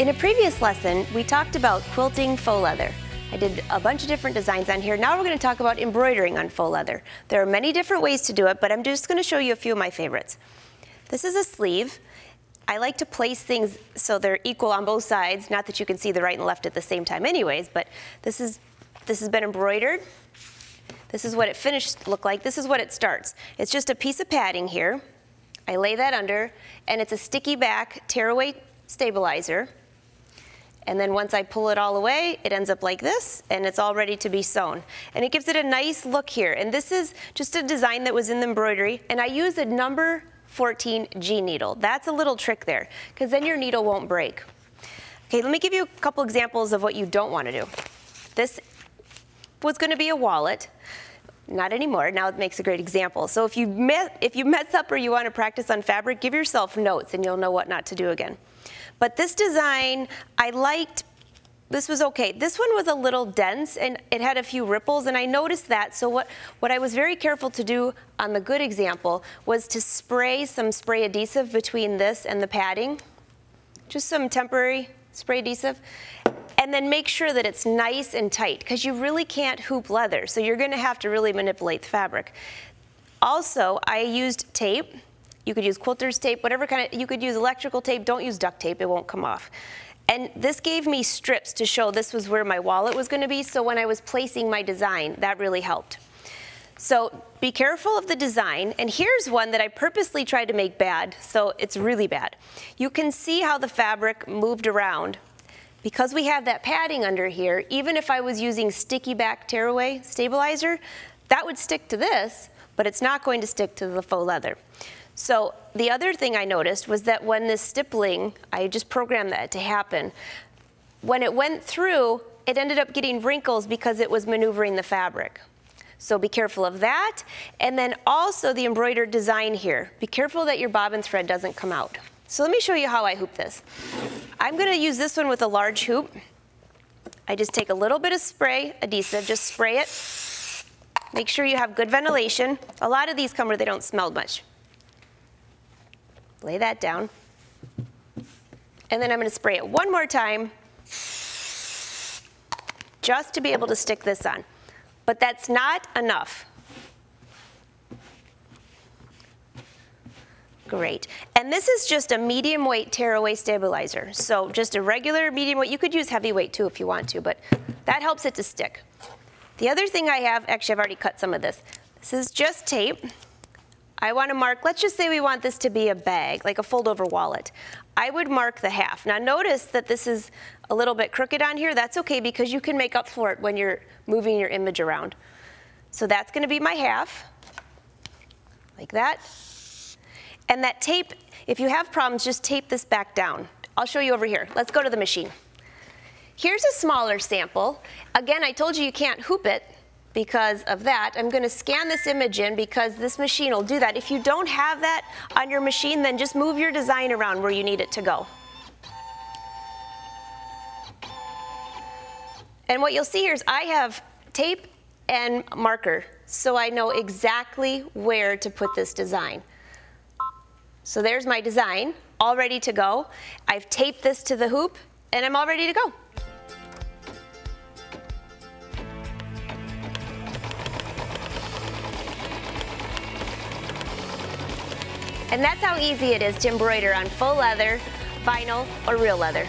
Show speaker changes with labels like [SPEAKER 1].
[SPEAKER 1] In a previous lesson, we talked about quilting faux leather. I did a bunch of different designs on here. Now we're gonna talk about embroidering on faux leather. There are many different ways to do it, but I'm just gonna show you a few of my favorites. This is a sleeve. I like to place things so they're equal on both sides, not that you can see the right and left at the same time anyways, but this, is, this has been embroidered. This is what it finished look like. This is what it starts. It's just a piece of padding here. I lay that under, and it's a sticky back tearaway stabilizer. And then once I pull it all away, it ends up like this, and it's all ready to be sewn. And it gives it a nice look here. And this is just a design that was in the embroidery, and I use a number 14 G needle. That's a little trick there, because then your needle won't break. Okay, let me give you a couple examples of what you don't want to do. This was going to be a wallet, not anymore. Now it makes a great example. So if you, mess, if you mess up or you want to practice on fabric, give yourself notes and you'll know what not to do again. But this design, I liked this was okay. This one was a little dense and it had a few ripples and I noticed that. So what, what I was very careful to do on the good example was to spray some spray adhesive between this and the padding. Just some temporary spray adhesive. And then make sure that it's nice and tight because you really can't hoop leather. So you're gonna have to really manipulate the fabric. Also, I used tape you could use quilter's tape, whatever kind of, you could use electrical tape. Don't use duct tape, it won't come off. And this gave me strips to show this was where my wallet was gonna be. So when I was placing my design, that really helped. So be careful of the design. And here's one that I purposely tried to make bad. So it's really bad. You can see how the fabric moved around. Because we have that padding under here, even if I was using sticky back tearaway stabilizer, that would stick to this, but it's not going to stick to the faux leather. So the other thing I noticed was that when this stippling, I just programmed that to happen, when it went through, it ended up getting wrinkles because it was maneuvering the fabric. So be careful of that. And then also the embroidered design here. Be careful that your bobbin thread doesn't come out. So let me show you how I hoop this. I'm gonna use this one with a large hoop. I just take a little bit of spray, adhesive, just spray it. Make sure you have good ventilation. A lot of these come where they don't smell much. Lay that down. And then I'm gonna spray it one more time just to be able to stick this on. But that's not enough. Great. And this is just a medium weight tearaway stabilizer. So just a regular medium weight. You could use heavy weight too if you want to, but that helps it to stick. The other thing I have, actually I've already cut some of this. This is just tape. I want to mark, let's just say we want this to be a bag, like a fold-over wallet. I would mark the half. Now notice that this is a little bit crooked on here. That's okay because you can make up for it when you're moving your image around. So that's going to be my half, like that. And that tape, if you have problems, just tape this back down. I'll show you over here. Let's go to the machine. Here's a smaller sample. Again, I told you you can't hoop it, because of that. I'm going to scan this image in because this machine will do that. If you don't have that on your machine, then just move your design around where you need it to go. And what you'll see here is I have tape and marker, so I know exactly where to put this design. So there's my design, all ready to go. I've taped this to the hoop, and I'm all ready to go. And that's how easy it is to embroider on full leather, vinyl, or real leather.